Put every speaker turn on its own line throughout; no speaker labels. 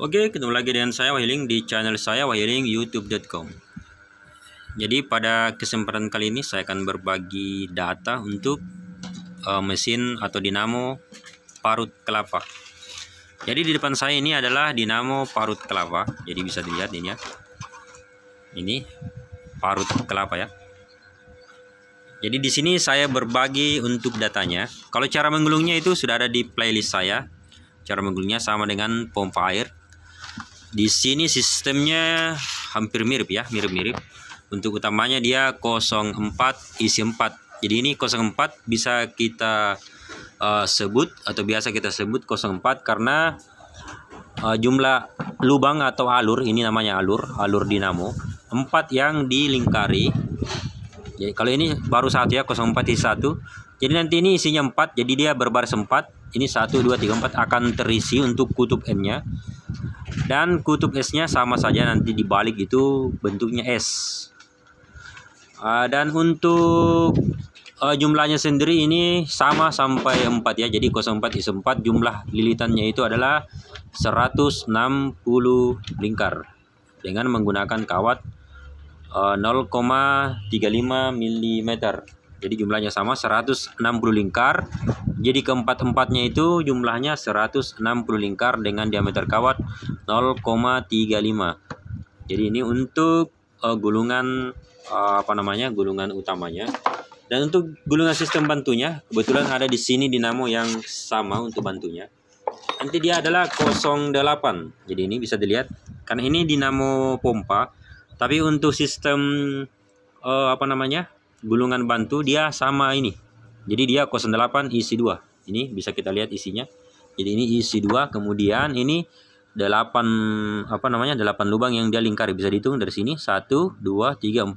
Oke, ketemu lagi dengan saya Wahiling di channel saya wahilingyoutube.com Jadi pada kesempatan kali ini saya akan berbagi data untuk uh, mesin atau dinamo parut kelapa Jadi di depan saya ini adalah dinamo parut kelapa Jadi bisa dilihat ini ya Ini parut kelapa ya Jadi di sini saya berbagi untuk datanya Kalau cara menggulungnya itu sudah ada di playlist saya Cara menggulungnya sama dengan pompa air di sini sistemnya hampir mirip ya, mirip-mirip. Untuk utamanya dia 04 isi 4. Jadi ini 04 bisa kita uh, sebut atau biasa kita sebut 04 karena uh, jumlah lubang atau alur ini namanya alur, alur dinamo 4 yang dilingkari. Jadi kalau ini baru satu ya 04 isi 1. Jadi nanti ini isinya 4, jadi dia berbaris 4. Ini 1 2 3 4 akan terisi untuk kutub N-nya dan kutub S-nya sama saja nanti dibalik itu bentuknya S. uh, dan untuk uh, jumlahnya sendiri ini sama sampai 4 ya jadi 04 is 4 jumlah lilitannya itu adalah 160 lingkar dengan menggunakan kawat uh, 0,35 mm jadi jumlahnya sama 160 lingkar. Jadi keempat-empatnya itu jumlahnya 160 lingkar dengan diameter kawat 0,35. Jadi ini untuk uh, gulungan uh, apa namanya? gulungan utamanya. Dan untuk gulungan sistem bantunya, kebetulan ada di sini dinamo yang sama untuk bantunya. Nanti dia adalah 08. Jadi ini bisa dilihat karena ini dinamo pompa. Tapi untuk sistem uh, apa namanya? gulungan bantu dia sama ini. Jadi dia 08 isi 2. Ini bisa kita lihat isinya. Jadi ini isi 2, kemudian ini 8 apa namanya? 8 lubang yang dia lingkar bisa dihitung dari sini 1 2 3 4 5 6 7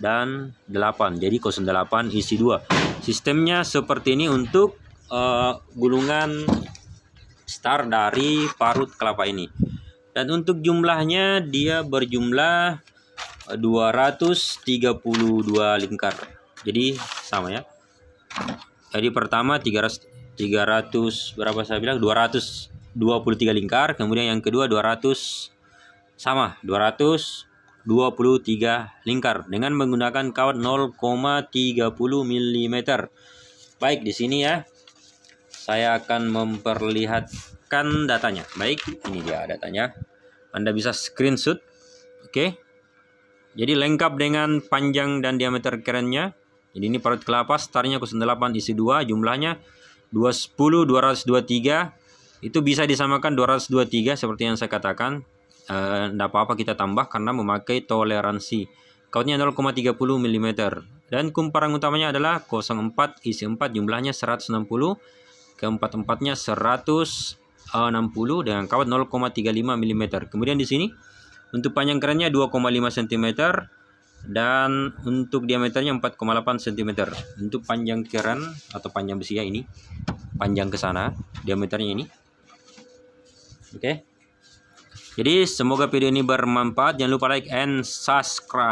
dan 8. Jadi 08 isi 2. Sistemnya seperti ini untuk uh, gulungan star dari parut kelapa ini. Dan untuk jumlahnya dia berjumlah 232 lingkar jadi sama ya jadi pertama 300 300 berapa saya bilang 223 lingkar kemudian yang kedua 200 sama 223 lingkar dengan menggunakan kawat 0,30 mm baik di sini ya saya akan memperlihatkan datanya baik ini dia datanya Anda bisa screenshot oke okay. Jadi lengkap dengan panjang dan diameter kerennya. Jadi ini parut kelapa startnya 08 isi 2 jumlahnya 210 223 itu bisa disamakan 223 seperti yang saya katakan. Tidak eh, e, apa-apa kita tambah karena memakai toleransi. Kautnya 0,30 mm dan kumparan utamanya adalah 04 isi 4 jumlahnya 160 keempat empatnya 160 dengan kawat 0,35 mm. Kemudian di sini untuk panjang kerannya 2,5 cm dan untuk diameternya 4,8 cm. Untuk panjang keran atau panjang besi ya ini panjang ke sana, diameternya ini. Oke. Okay. Jadi semoga video ini bermanfaat. Jangan lupa like and subscribe.